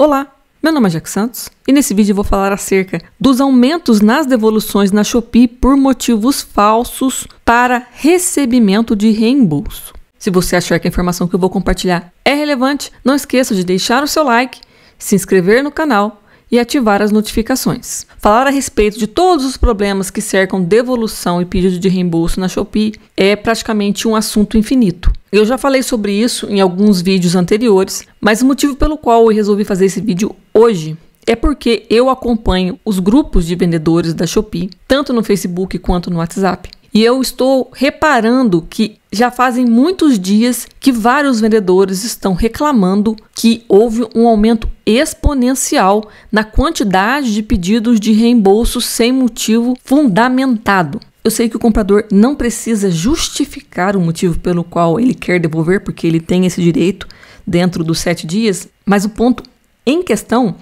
Olá, meu nome é Jack Santos e nesse vídeo eu vou falar acerca dos aumentos nas devoluções na Shopee por motivos falsos para recebimento de reembolso. Se você achar que a informação que eu vou compartilhar é relevante, não esqueça de deixar o seu like, se inscrever no canal e ativar as notificações. Falar a respeito de todos os problemas que cercam devolução e pedido de reembolso na Shopee é praticamente um assunto infinito. Eu já falei sobre isso em alguns vídeos anteriores, mas o motivo pelo qual eu resolvi fazer esse vídeo hoje é porque eu acompanho os grupos de vendedores da Shopee, tanto no Facebook quanto no WhatsApp. E eu estou reparando que já fazem muitos dias que vários vendedores estão reclamando que houve um aumento exponencial na quantidade de pedidos de reembolso sem motivo fundamentado. Eu sei que o comprador não precisa justificar o motivo pelo qual ele quer devolver, porque ele tem esse direito dentro dos sete dias, mas o ponto em questão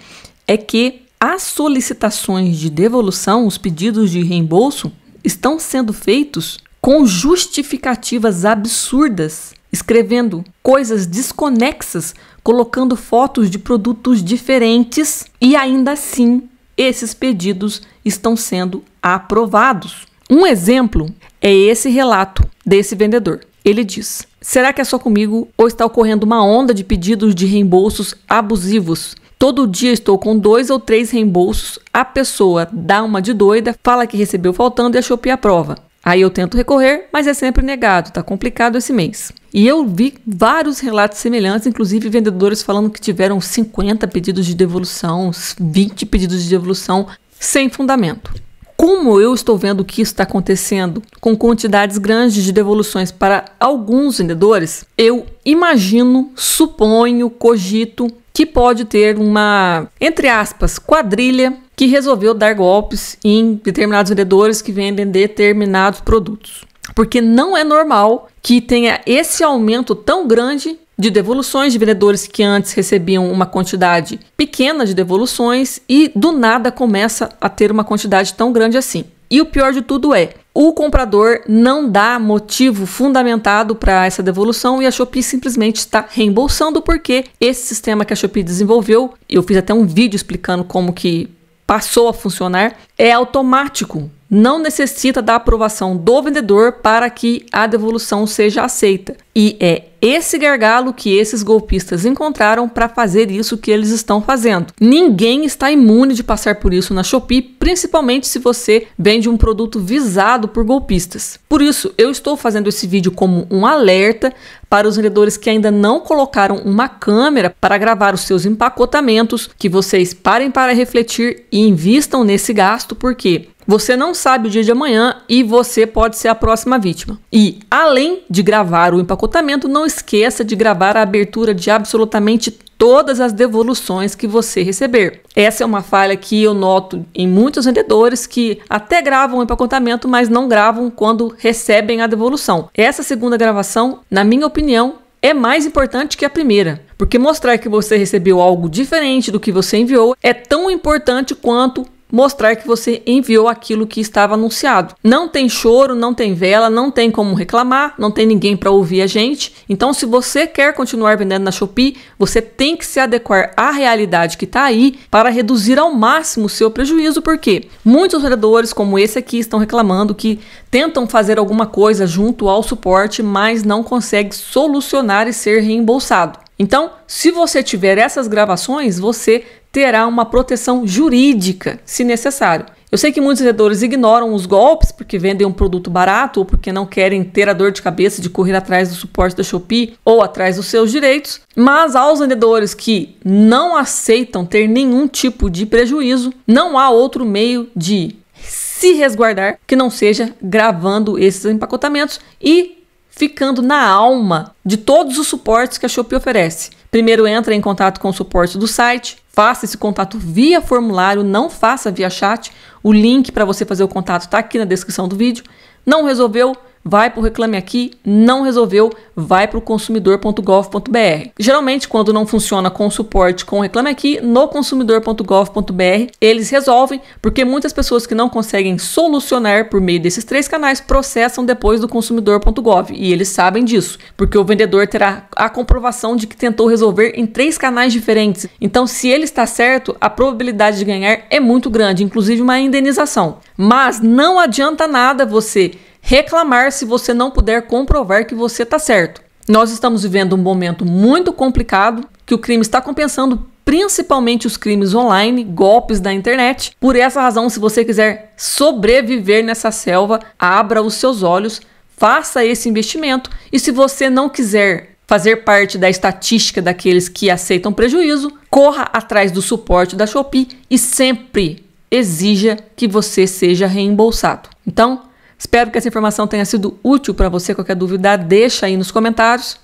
é que as solicitações de devolução, os pedidos de reembolso, estão sendo feitos com justificativas absurdas, escrevendo coisas desconexas, colocando fotos de produtos diferentes e ainda assim esses pedidos estão sendo aprovados. Um exemplo é esse relato desse vendedor. Ele diz: Será que é só comigo ou está ocorrendo uma onda de pedidos de reembolsos abusivos? Todo dia estou com dois ou três reembolsos. A pessoa dá uma de doida, fala que recebeu faltando e a Shopee prova. Aí eu tento recorrer, mas é sempre negado, tá complicado esse mês. E eu vi vários relatos semelhantes, inclusive vendedores falando que tiveram 50 pedidos de devolução, 20 pedidos de devolução sem fundamento. Como eu estou vendo que isso está acontecendo com quantidades grandes de devoluções para alguns vendedores, eu imagino, suponho, cogito que pode ter uma, entre aspas, quadrilha que resolveu dar golpes em determinados vendedores que vendem determinados produtos. Porque não é normal que tenha esse aumento tão grande de devoluções de vendedores que antes recebiam uma quantidade pequena de devoluções e do nada começa a ter uma quantidade tão grande assim. E o pior de tudo é, o comprador não dá motivo fundamentado para essa devolução e a Shopee simplesmente está reembolsando porque esse sistema que a Shopee desenvolveu, eu fiz até um vídeo explicando como que passou a funcionar, é automático não necessita da aprovação do vendedor para que a devolução seja aceita. E é esse gargalo que esses golpistas encontraram para fazer isso que eles estão fazendo. Ninguém está imune de passar por isso na Shopee, principalmente se você vende um produto visado por golpistas. Por isso, eu estou fazendo esse vídeo como um alerta para os vendedores que ainda não colocaram uma câmera para gravar os seus empacotamentos, que vocês parem para refletir e invistam nesse gasto, porque você não sabe o dia de amanhã e você pode ser a próxima vítima. E, além de gravar o empacotamento, não esqueça de gravar a abertura de absolutamente todas as devoluções que você receber. Essa é uma falha que eu noto em muitos vendedores que até gravam o empacotamento, mas não gravam quando recebem a devolução. Essa segunda gravação, na minha opinião, é mais importante que a primeira, porque mostrar que você recebeu algo diferente do que você enviou é tão importante quanto mostrar que você enviou aquilo que estava anunciado. Não tem choro, não tem vela, não tem como reclamar, não tem ninguém para ouvir a gente. Então, se você quer continuar vendendo na Shopee, você tem que se adequar à realidade que está aí para reduzir ao máximo o seu prejuízo, porque muitos vendedores, como esse aqui, estão reclamando que tentam fazer alguma coisa junto ao suporte, mas não consegue solucionar e ser reembolsado. Então, se você tiver essas gravações, você terá uma proteção jurídica, se necessário. Eu sei que muitos vendedores ignoram os golpes porque vendem um produto barato ou porque não querem ter a dor de cabeça de correr atrás do suporte da Shopee ou atrás dos seus direitos, mas aos vendedores que não aceitam ter nenhum tipo de prejuízo, não há outro meio de se resguardar que não seja gravando esses empacotamentos e ficando na alma de todos os suportes que a Shopee oferece. Primeiro entra em contato com o suporte do site, faça esse contato via formulário, não faça via chat. O link para você fazer o contato está aqui na descrição do vídeo. Não resolveu? vai para o Reclame Aqui, não resolveu, vai para o consumidor.gov.br. Geralmente, quando não funciona com suporte com o Reclame Aqui, no consumidor.gov.br eles resolvem, porque muitas pessoas que não conseguem solucionar por meio desses três canais processam depois do consumidor.gov e eles sabem disso, porque o vendedor terá a comprovação de que tentou resolver em três canais diferentes. Então, se ele está certo, a probabilidade de ganhar é muito grande, inclusive uma indenização. Mas não adianta nada você reclamar se você não puder comprovar que você está certo. Nós estamos vivendo um momento muito complicado que o crime está compensando principalmente os crimes online, golpes da internet. Por essa razão, se você quiser sobreviver nessa selva, abra os seus olhos, faça esse investimento e se você não quiser fazer parte da estatística daqueles que aceitam prejuízo, corra atrás do suporte da Shopee e sempre exija que você seja reembolsado. Então, Espero que essa informação tenha sido útil para você. Qualquer dúvida, deixa aí nos comentários.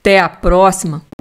Até a próxima!